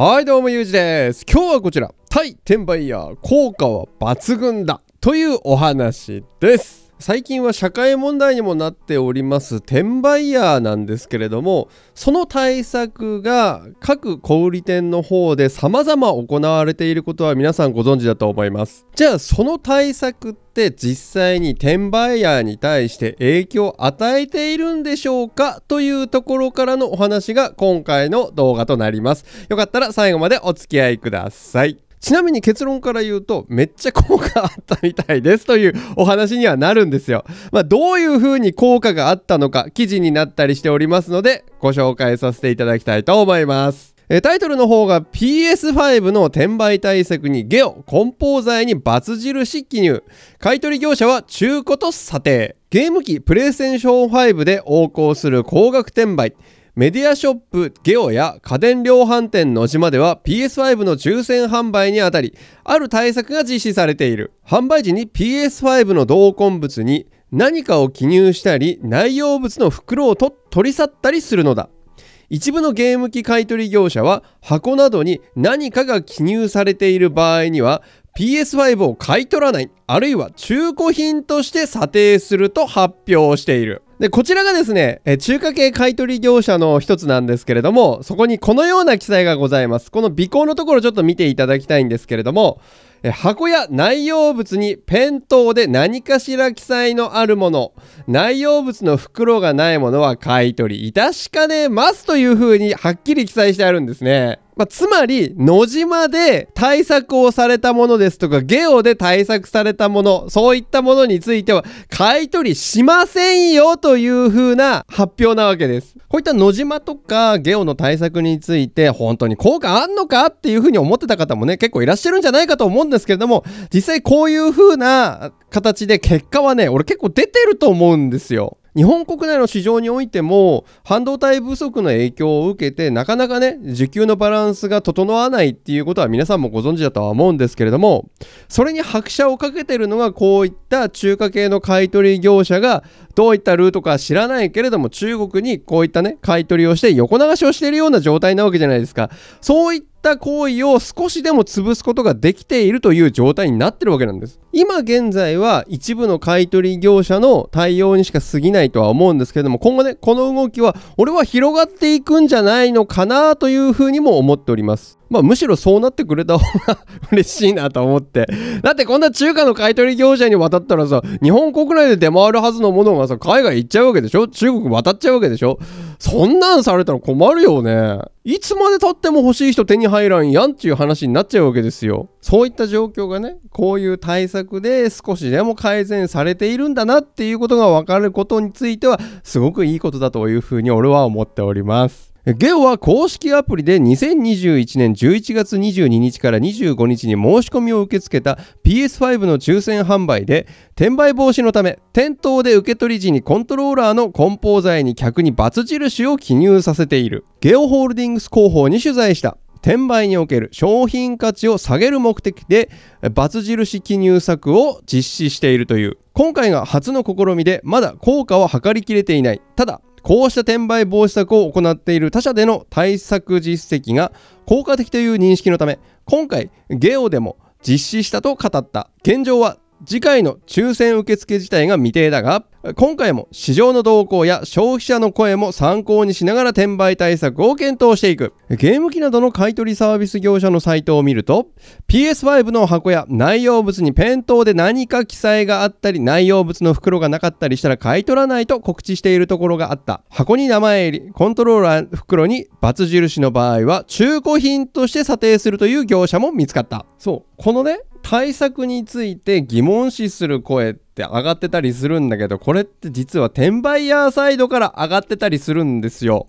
はいどうもゆうじです今日はこちら対転売ヤー効果は抜群だというお話です最近は社会問題にもなっております転売ヤーなんですけれどもその対策が各小売店の方で様々行われていることは皆さんご存知だと思いますじゃあその対策って実際に転売ヤーに対して影響を与えているんでしょうかというところからのお話が今回の動画となりますよかったら最後までお付き合いくださいちなみに結論から言うと、めっちゃ効果あったみたいですというお話にはなるんですよ。まあ、どういうふうに効果があったのか、記事になったりしておりますので、ご紹介させていただきたいと思います。えタイトルの方が PS5 の転売対策にゲオ、梱包材に×印記入。買取業者は中古と査定。ゲーム機プレイステション5で横行する高額転売。メディアショップゲオや家電量販店の島では PS5 の抽選販売にあたりある対策が実施されている販売時に PS5 の同梱物に何かを記入したり内容物の袋を取り去ったりするのだ一部のゲーム機買取業者は箱などに何かが記入されている場合には PS5 を買い取らないあるいは中古品として査定すると発表しているで、こちらがですね、中華系買取業者の一つなんですけれども、そこにこのような記載がございます。この尾行のところちょっと見ていただきたいんですけれども、箱や内容物にペン等で何かしら記載のあるもの内容物の袋がないものは買い取りいたしかねますというふうにはっきり記載してあるんですね。まあ、つまり、野島で対策をされたものですとか、ゲオで対策されたもの、そういったものについては、買い取りしませんよという風な発表なわけです。こういった野島とか、ゲオの対策について、本当に効果あんのかっていう風に思ってた方もね、結構いらっしゃるんじゃないかと思うんんですけれども、実際こういう風な形で結果はね、俺結構出てると思うんですよ。日本国内の市場においても半導体不足の影響を受けてなかなかね需給のバランスが整わないっていうことは皆さんもご存知だとは思うんですけれどもそれに拍車をかけてるのがこういった中華系の買取業者がどういったルートか知らないけれども中国にこういったね買取をして横流しをしているような状態なわけじゃないですかそういった行為を少しでも潰すことができているという状態になってるわけなんです。今現在は一部の買取業者の対応にしか過ぎないとは思うんですけれども、今後ね、この動きは俺は広がっていくんじゃないのかなというふうにも思っております。まあむしろそうなってくれた方が嬉しいなと思って。だってこんな中華の買取業者に渡ったらさ、日本国内で出回るはずのものがさ、海外行っちゃうわけでしょ中国渡っちゃうわけでしょそんなんされたら困るよね。いつまでたっても欲しい人手に入らんやんっていう話になっちゃうわけですよ。そういった状況がね、こういう対策で少しでも改善されているんだなっていうことが分かることについてはすごくいいことだというふうに俺は思っております。ゲオは公式アプリで2021年11月22日から25日に申し込みを受け付けた PS5 の抽選販売で転売防止のため店頭で受け取り時にコントローラーの梱包材に客にバツ印を記入させているゲオホールディングス広報に取材した転売における商品価値を下げる目的で×印記入策を実施しているという今回が初の試みでまだ効果は測りきれていないただこうした転売防止策を行っている他社での対策実績が効果的という認識のため今回ゲオでも実施したと語った現状は次回の抽選受付自体が未定だが今回も市場の動向や消費者の声も参考にしながら転売対策を検討していくゲーム機などの買取サービス業者のサイトを見ると PS5 の箱や内容物にペントで何か記載があったり内容物の袋がなかったりしたら買い取らないと告知しているところがあった箱に名前入りコントローラー袋に×印の場合は中古品として査定するという業者も見つかったそうこのね対策について疑問視する声って上がってたりするんだけどこれって実は転売ヤーサイドから上がってたりするんですよ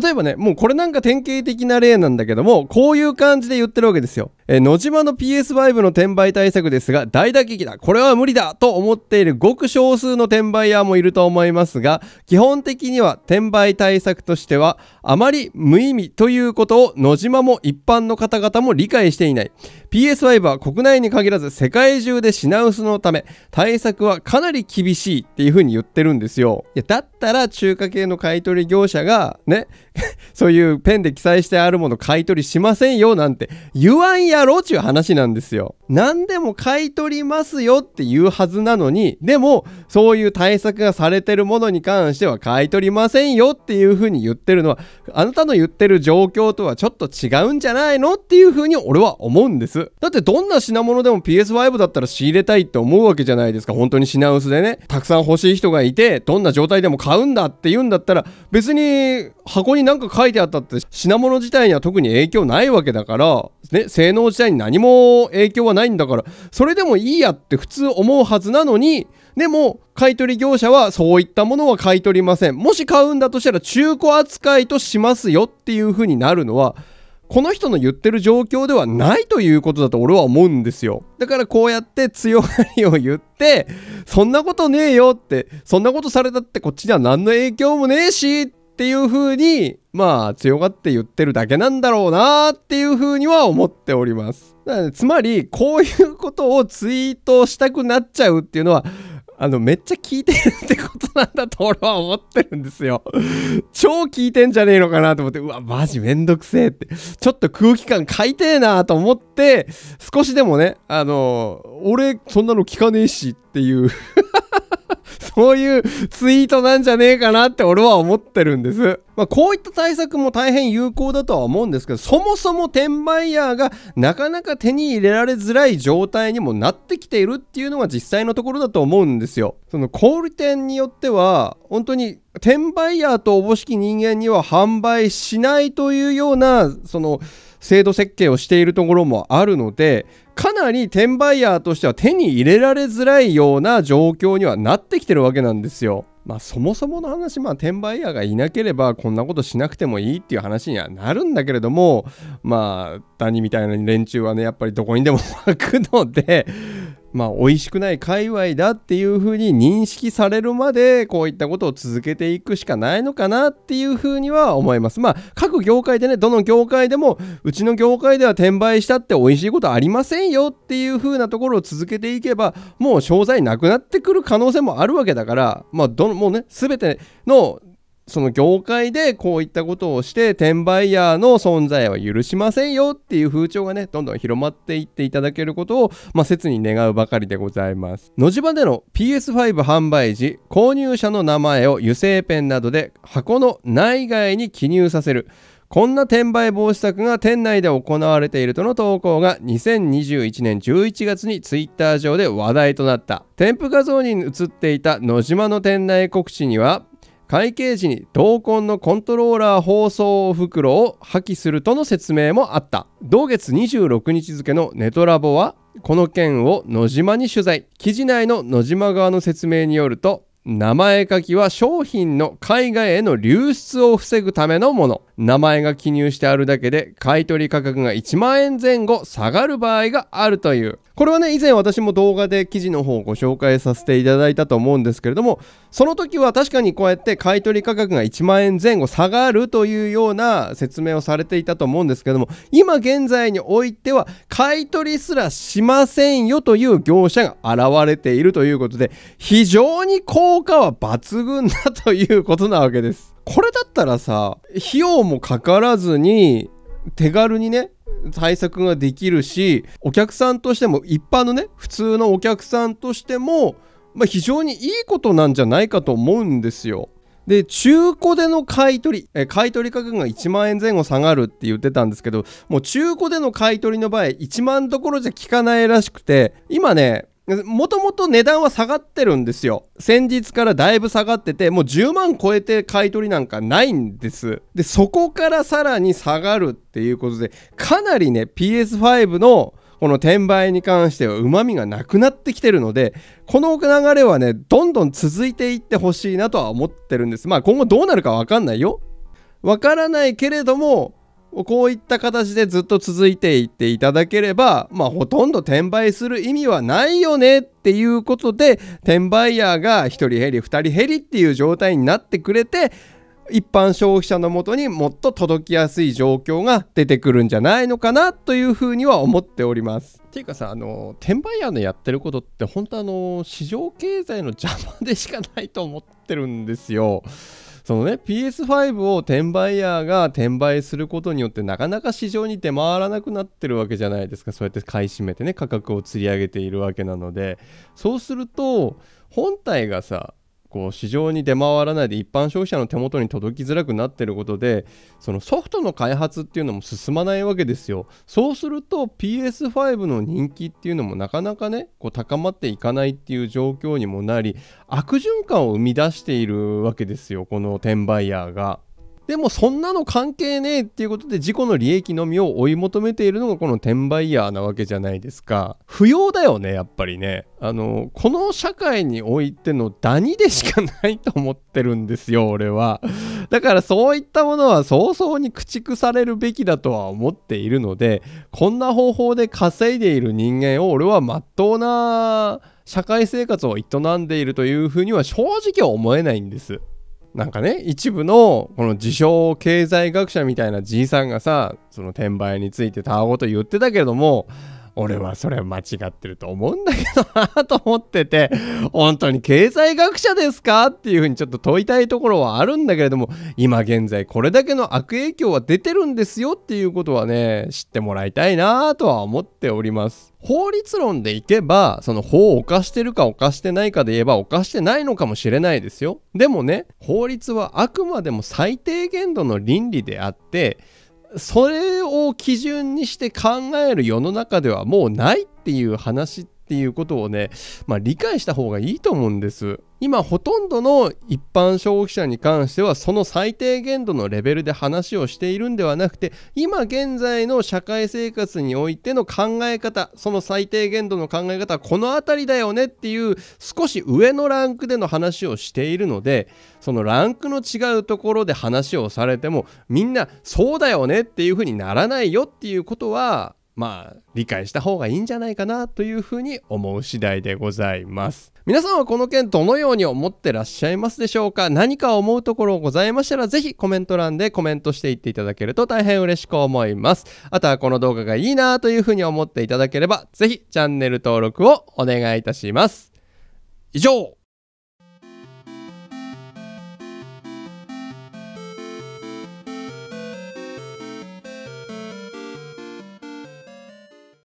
例えばねもうこれなんか典型的な例なんだけどもこういう感じで言ってるわけですよえ野島の PS5 の転売対策ですが、大打撃だこれは無理だと思っているごく少数の転売ヤーもいると思いますが、基本的には転売対策としては、あまり無意味ということを野島も一般の方々も理解していない。PS5 は国内に限らず世界中で品薄のため、対策はかなり厳しいっていう風に言ってるんですよ。いや、だったら中華系の買取業者が、ね、そういうペンで記載してあるもの買い取りしませんよなんて言わんややろうちゅう話なんですよ。何でも買い取りますよっていうはずなのに、でも、そういう対策がされてるものに関しては買い取りませんよっていうふうに言ってるのは、あなたの言ってる状況とはちょっと違うんじゃないのっていうふうに俺は思うんです。だってどんな品物でも PS5 だったら仕入れたいって思うわけじゃないですか。本当に品薄でね。たくさん欲しい人がいて、どんな状態でも買うんだって言うんだったら、別に箱になんか書いてあったって品物自体には特に影響ないわけだから、ね、性能能自体に何も影響はないんだからそれでもいいやって普通思うはずなのにでも買取業者はそういったものは買い取りませんもし買うんだとしたら中古扱いとしますよっていう風になるのはこの人の言ってる状況ではないということだと俺は思うんですよ。だからこうやって強がりを言って、そんなことねえよって、そんなことされたってこっちには何の影響もねえしっっていう風に、まあ、強がって言ってるだけなんだろうなっていう風には思っております。つまり、こういうことをツイートしたくなっちゃうっていうのは、あの、めっちゃ聞いてるってことなんだと俺は思ってるんですよ。超聞いてんじゃねえのかなと思って、うわ、マジめんどくせえって、ちょっと空気感変えてえなと思って、少しでもね、あの、俺そんなの聞かねえしっていうこういうツイートなんじゃねえかなって俺は思ってるんです。まあ、こういった対策も大変有効だとは思うんですけど、そもそも転売ヤーがなかなか手に入れられづらい状態にもなってきているっていうのが実際のところだと思うんですよ。その小売店によっては、本当に転売ヤーとおぼしき人間には販売しないというような、その、制度設計をしているところもあるのでかなり転売ヤーとしては手に入れられづらいような状況にはなってきてるわけなんですよ。まあそもそもの話、まあ転売ヤーがいなければこんなことしなくてもいいっていう話にはなるんだけれども、まあ、ダニみたいな連中はね、やっぱりどこにでも湧くのでまあ、美味しくない界隈だっていうふうに認識されるまでこういったことを続けていくしかないのかなっていうふうには思います。まあ、各業界でねどの業界でもうちの業界では転売したって美味しいことありませんよっていうふうなところを続けていけばもう商材なくなってくる可能性もあるわけだから、まあ、どもうね全てのその業界でこういったことをして転売ヤーの存在は許しませんよっていう風潮がねどんどん広まっていっていただけることを、まあ、切に願うばかりでございます野島での PS5 販売時購入者の名前を油性ペンなどで箱の内外に記入させるこんな転売防止策が店内で行われているとの投稿が2021年11月にツイッター上で話題となった。添付画像に映っていた野島の店内告知には、会計時に同梱のコントローラー包装袋を破棄するとの説明もあった同月26日付のネトラボはこの件を野島に取材記事内の野島側の説明によると名前書きは商品の海外への流出を防ぐためのもの名前が記入してあるだけで買取価格が1万円前後下がる場合があるというこれはね以前私も動画で記事の方をご紹介させていただいたと思うんですけれどもその時は確かにこうやって買取価格が1万円前後下がるというような説明をされていたと思うんですけども今現在においては買取すらしませんよという業者が現れているということで非常に効果は抜群だということなわけです。これだったらさ費用もかからずに手軽にね対策ができるしお客さんとしても一般のね普通のお客さんとしても、まあ、非常にいいことなんじゃないかと思うんですよ。で中古での買い取りえ買い取り価格が1万円前後下がるって言ってたんですけどもう中古での買い取りの場合1万どころじゃ効かないらしくて今ねもともと値段は下がってるんですよ。先日からだいぶ下がってて、もう10万超えて買い取りなんかないんです。で、そこからさらに下がるっていうことで、かなりね、PS5 のこの転売に関しては旨味がなくなってきてるので、この流れはね、どんどん続いていってほしいなとは思ってるんです。まあ今後どうなるかわかんないよ。わからないけれども、こういった形でずっと続いていっていただければ、まあ、ほとんど転売する意味はないよねっていうことで、転売ヤーが1人減り、2人減りっていう状態になってくれて、一般消費者のもとにもっと届きやすい状況が出てくるんじゃないのかなというふうには思っております。っていうかさあの転売ヤーのやってることって本当あの市場経済の邪魔でしかないと思ってるんですよ。そのね PS5 を転売ヤーが転売することによってなかなか市場に出回らなくなってるわけじゃないですかそうやって買い占めてね価格を釣り上げているわけなのでそうすると本体がさこう市場に出回らないで一般消費者の手元に届きづらくなってることでそのソフトの開発っていうのも進まないわけですよそうすると PS5 の人気っていうのもなかなかねこう高まっていかないっていう状況にもなり悪循環を生み出しているわけですよこの転売ヤーが。でもそんなの関係ねえっていうことで自己の利益のみを追い求めているのがこの転売ヤーなわけじゃないですか。不要だよね、やっぱりね。あの、この社会においてのダニでしかないと思ってるんですよ、俺は。だからそういったものは早々に駆逐されるべきだとは思っているので、こんな方法で稼いでいる人間を俺はまっとうな社会生活を営んでいるというふうには正直思えないんです。なんかね一部のこの自称経済学者みたいなじいさんがさその転売についてたわごと言ってたけれども俺はそれは間違ってると思うんだけどなと思ってて本当に経済学者ですかっていうふうにちょっと問いたいところはあるんだけれども今現在これだけの悪影響は出てるんですよっていうことはね知ってもらいたいなとは思っております法律論でいけばその法を犯してるか犯してないかで言えば犯してないのかもしれないですよでもね法律はあくまでも最低限度の倫理であってそれを基準にして考える世の中ではもうないっていう話っっていうことをね、まあ、理解した方がいいと思うんです。今ほとんどの一般消費者に関してはその最低限度のレベルで話をしているんではなくて今現在の社会生活においての考え方その最低限度の考え方はこの辺りだよねっていう少し上のランクでの話をしているのでそのランクの違うところで話をされてもみんなそうだよねっていうふうにならないよっていうことはまあ、理解した方がいいんじゃないかなというふうに思う次第でございます。皆さんはこの件どのように思ってらっしゃいますでしょうか何か思うところございましたらぜひコメント欄でコメントしていっていただけると大変嬉しく思います。あとはこの動画がいいなというふうに思っていただければぜひチャンネル登録をお願いいたします。以上